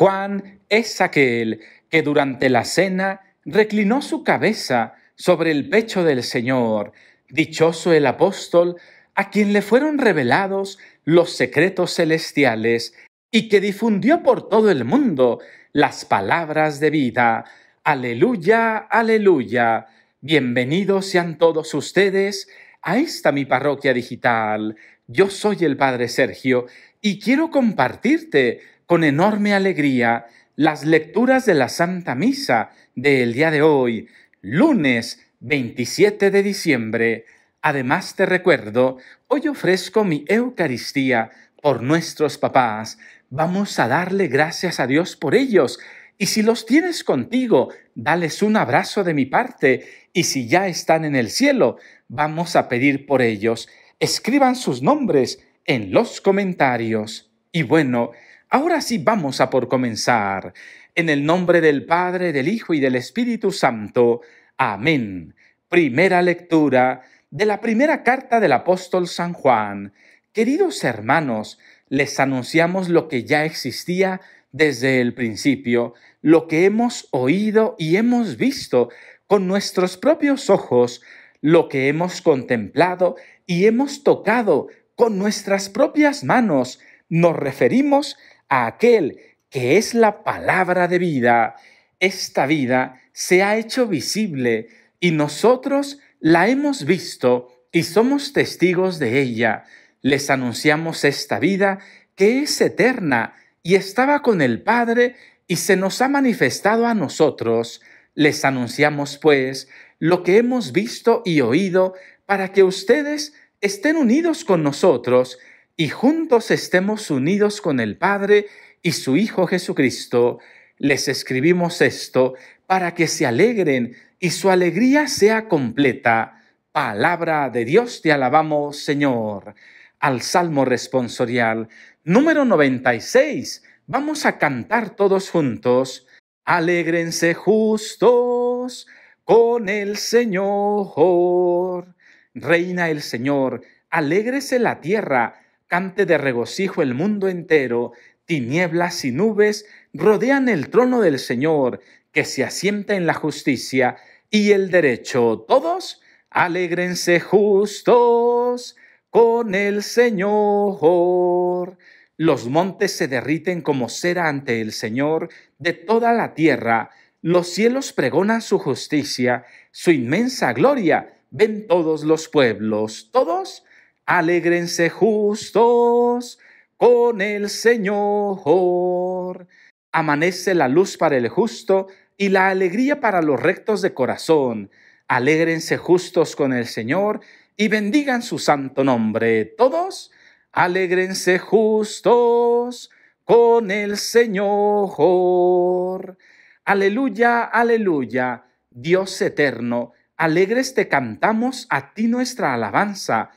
Juan es aquel que durante la cena reclinó su cabeza sobre el pecho del Señor, dichoso el apóstol, a quien le fueron revelados los secretos celestiales y que difundió por todo el mundo las palabras de vida. Aleluya, aleluya. Bienvenidos sean todos ustedes a esta mi parroquia digital. Yo soy el Padre Sergio y quiero compartirte con enorme alegría las lecturas de la Santa Misa del día de hoy, lunes 27 de diciembre. Además te recuerdo, hoy ofrezco mi Eucaristía por nuestros papás. Vamos a darle gracias a Dios por ellos. Y si los tienes contigo, dales un abrazo de mi parte. Y si ya están en el cielo, vamos a pedir por ellos. Escriban sus nombres en los comentarios. Y bueno, Ahora sí vamos a por comenzar. En el nombre del Padre, del Hijo y del Espíritu Santo. Amén. Primera lectura de la primera carta del apóstol San Juan. Queridos hermanos, les anunciamos lo que ya existía desde el principio, lo que hemos oído y hemos visto con nuestros propios ojos, lo que hemos contemplado y hemos tocado con nuestras propias manos. Nos referimos aquel que es la palabra de vida, esta vida se ha hecho visible y nosotros la hemos visto y somos testigos de ella. Les anunciamos esta vida que es eterna y estaba con el Padre y se nos ha manifestado a nosotros. Les anunciamos, pues, lo que hemos visto y oído para que ustedes estén unidos con nosotros y juntos estemos unidos con el Padre y su Hijo Jesucristo, les escribimos esto para que se alegren y su alegría sea completa. Palabra de Dios te alabamos, Señor. Al Salmo responsorial número 96 vamos a cantar todos juntos. Alégrense justos con el Señor. Reina el Señor, alégrese la tierra cante de regocijo el mundo entero, tinieblas y nubes rodean el trono del Señor, que se asienta en la justicia y el derecho. Todos, alégrense justos con el Señor. Los montes se derriten como cera ante el Señor de toda la tierra. Los cielos pregonan su justicia, su inmensa gloria. Ven todos los pueblos, todos Alégrense justos con el Señor. Amanece la luz para el justo y la alegría para los rectos de corazón. Alégrense justos con el Señor y bendigan su santo nombre. Todos, alégrense justos con el Señor. Aleluya, aleluya, Dios eterno, alegres te cantamos a ti nuestra alabanza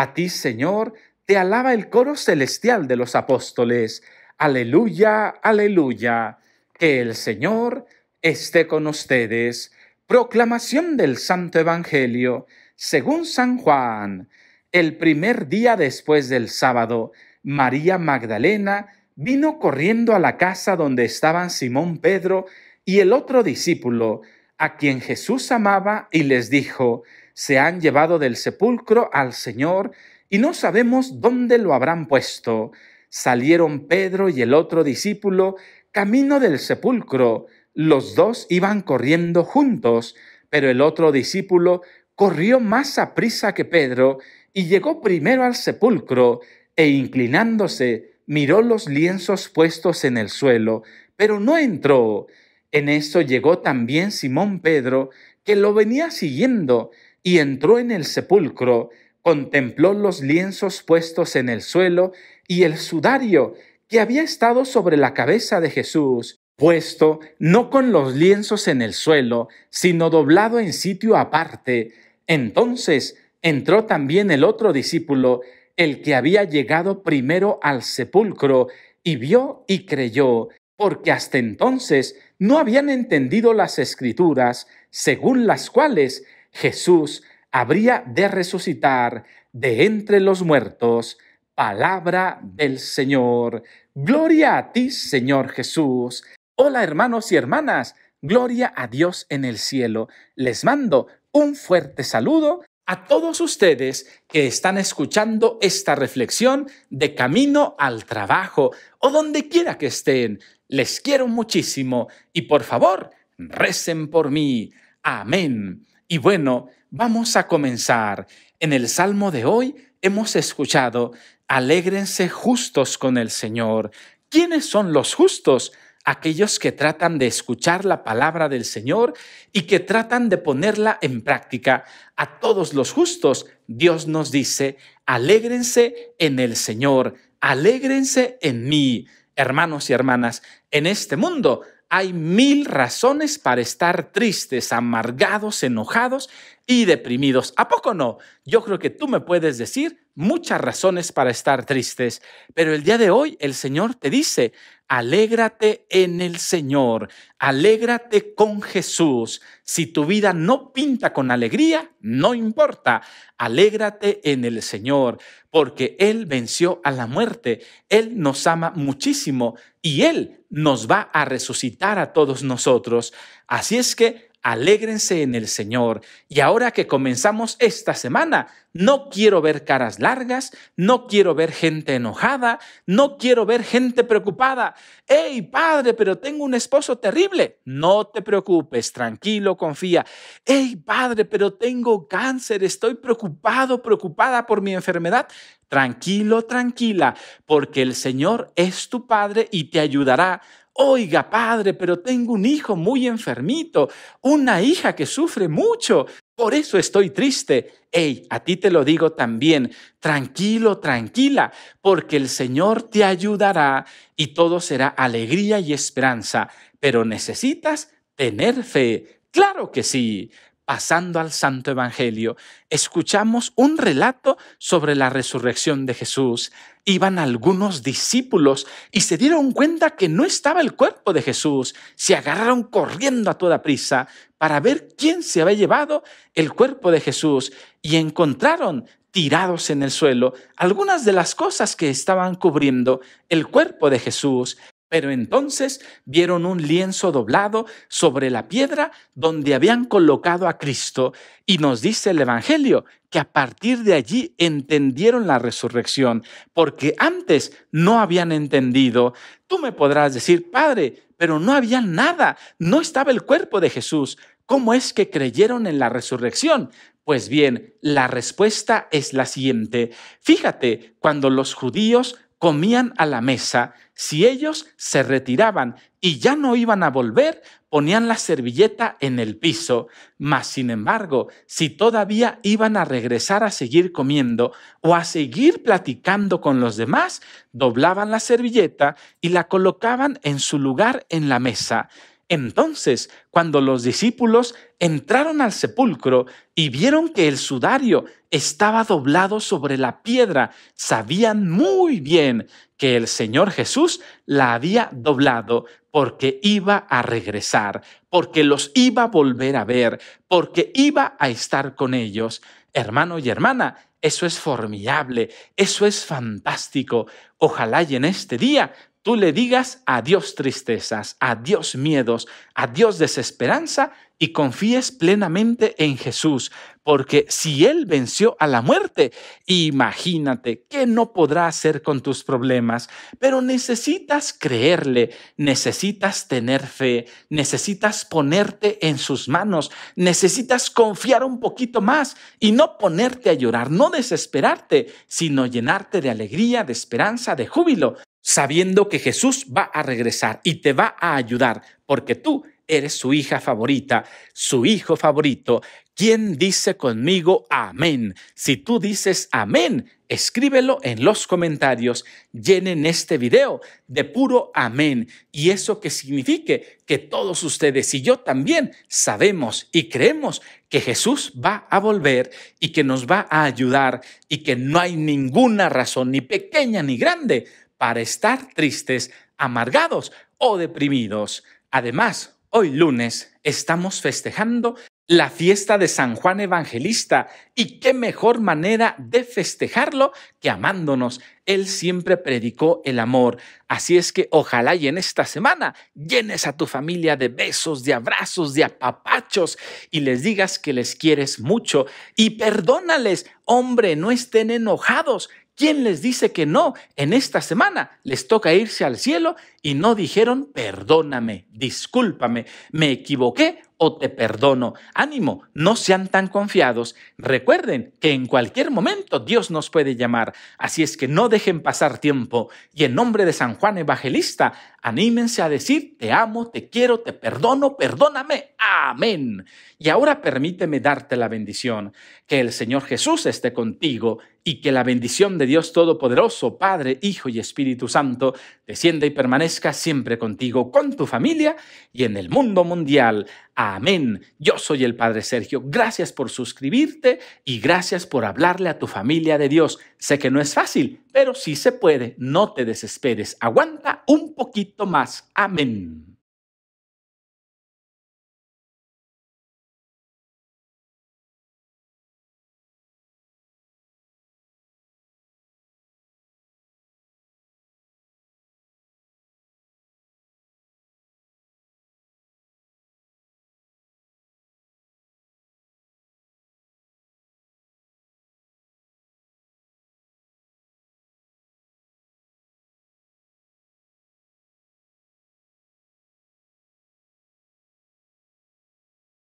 a ti, Señor, te alaba el coro celestial de los apóstoles. Aleluya, aleluya. Que el Señor esté con ustedes. Proclamación del Santo Evangelio, según San Juan. El primer día después del sábado, María Magdalena vino corriendo a la casa donde estaban Simón Pedro y el otro discípulo, a quien Jesús amaba, y les dijo, se han llevado del sepulcro al Señor y no sabemos dónde lo habrán puesto. Salieron Pedro y el otro discípulo camino del sepulcro. Los dos iban corriendo juntos, pero el otro discípulo corrió más a prisa que Pedro y llegó primero al sepulcro e inclinándose miró los lienzos puestos en el suelo, pero no entró. En eso llegó también Simón Pedro, que lo venía siguiendo, y entró en el sepulcro, contempló los lienzos puestos en el suelo y el sudario que había estado sobre la cabeza de Jesús, puesto no con los lienzos en el suelo, sino doblado en sitio aparte. Entonces entró también el otro discípulo, el que había llegado primero al sepulcro, y vio y creyó, porque hasta entonces no habían entendido las escrituras, según las cuales Jesús habría de resucitar de entre los muertos. Palabra del Señor. Gloria a ti, Señor Jesús. Hola hermanos y hermanas. Gloria a Dios en el cielo. Les mando un fuerte saludo a todos ustedes que están escuchando esta reflexión de camino al trabajo o donde quiera que estén. Les quiero muchísimo y por favor, recen por mí. Amén. Y bueno, vamos a comenzar. En el Salmo de hoy hemos escuchado, alégrense justos con el Señor. ¿Quiénes son los justos? Aquellos que tratan de escuchar la palabra del Señor y que tratan de ponerla en práctica. A todos los justos, Dios nos dice, alégrense en el Señor, alégrense en mí. Hermanos y hermanas, en este mundo hay mil razones para estar tristes, amargados, enojados, y deprimidos. ¿A poco no? Yo creo que tú me puedes decir muchas razones para estar tristes, pero el día de hoy el Señor te dice, alégrate en el Señor, alégrate con Jesús. Si tu vida no pinta con alegría, no importa, alégrate en el Señor, porque Él venció a la muerte, Él nos ama muchísimo y Él nos va a resucitar a todos nosotros. Así es que alégrense en el Señor. Y ahora que comenzamos esta semana, no quiero ver caras largas, no quiero ver gente enojada, no quiero ver gente preocupada. ¡Ey, padre, pero tengo un esposo terrible! No te preocupes, tranquilo, confía. ¡Ey, padre, pero tengo cáncer, estoy preocupado, preocupada por mi enfermedad! Tranquilo, tranquila, porque el Señor es tu Padre y te ayudará oiga padre, pero tengo un hijo muy enfermito, una hija que sufre mucho, por eso estoy triste. Ey, a ti te lo digo también, tranquilo, tranquila, porque el Señor te ayudará y todo será alegría y esperanza, pero necesitas tener fe. Claro que sí pasando al Santo Evangelio, escuchamos un relato sobre la resurrección de Jesús. Iban algunos discípulos y se dieron cuenta que no estaba el cuerpo de Jesús. Se agarraron corriendo a toda prisa para ver quién se había llevado el cuerpo de Jesús y encontraron tirados en el suelo algunas de las cosas que estaban cubriendo el cuerpo de Jesús. Pero entonces vieron un lienzo doblado sobre la piedra donde habían colocado a Cristo y nos dice el Evangelio que a partir de allí entendieron la resurrección, porque antes no habían entendido. Tú me podrás decir, Padre, pero no había nada, no estaba el cuerpo de Jesús. ¿Cómo es que creyeron en la resurrección? Pues bien, la respuesta es la siguiente. Fíjate, cuando los judíos comían a la mesa, si ellos se retiraban y ya no iban a volver, ponían la servilleta en el piso. Mas, sin embargo, si todavía iban a regresar a seguir comiendo o a seguir platicando con los demás, doblaban la servilleta y la colocaban en su lugar en la mesa. Entonces, cuando los discípulos entraron al sepulcro y vieron que el sudario estaba doblado sobre la piedra, sabían muy bien que el Señor Jesús la había doblado porque iba a regresar, porque los iba a volver a ver, porque iba a estar con ellos. Hermano y hermana, eso es formidable, eso es fantástico. Ojalá y en este día tú le digas adiós tristezas, adiós miedos, adiós desesperanza y confíes plenamente en Jesús, porque si Él venció a la muerte, imagínate qué no podrá hacer con tus problemas, pero necesitas creerle, necesitas tener fe, necesitas ponerte en sus manos, necesitas confiar un poquito más y no ponerte a llorar, no desesperarte, sino llenarte de alegría, de esperanza, de júbilo sabiendo que Jesús va a regresar y te va a ayudar, porque tú eres su hija favorita, su hijo favorito. ¿Quién dice conmigo amén? Si tú dices amén, escríbelo en los comentarios. Llenen este video de puro amén. Y eso que signifique que todos ustedes y yo también sabemos y creemos que Jesús va a volver y que nos va a ayudar y que no hay ninguna razón, ni pequeña ni grande, para estar tristes, amargados o deprimidos. Además, hoy lunes estamos festejando la fiesta de San Juan Evangelista. Y qué mejor manera de festejarlo que amándonos. Él siempre predicó el amor. Así es que ojalá y en esta semana llenes a tu familia de besos, de abrazos, de apapachos y les digas que les quieres mucho y perdónales. Hombre, no estén enojados. ¿Quién les dice que no? En esta semana les toca irse al cielo y no dijeron, perdóname, discúlpame, me equivoqué o te perdono. Ánimo, no sean tan confiados. Recuerden que en cualquier momento Dios nos puede llamar, así es que no dejen pasar tiempo. Y en nombre de San Juan Evangelista, anímense a decir, te amo, te quiero, te perdono, perdóname. Amén. Y ahora permíteme darte la bendición. Que el Señor Jesús esté contigo y que la bendición de Dios Todopoderoso, Padre, Hijo y Espíritu Santo, descienda y permanezca siempre contigo, con tu familia y en el mundo mundial. Amén. Yo soy el Padre Sergio. Gracias por suscribirte y gracias por hablarle a tu familia de Dios. Sé que no es fácil, pero sí se puede. No te desesperes. Aguanta un poquito más. Amén.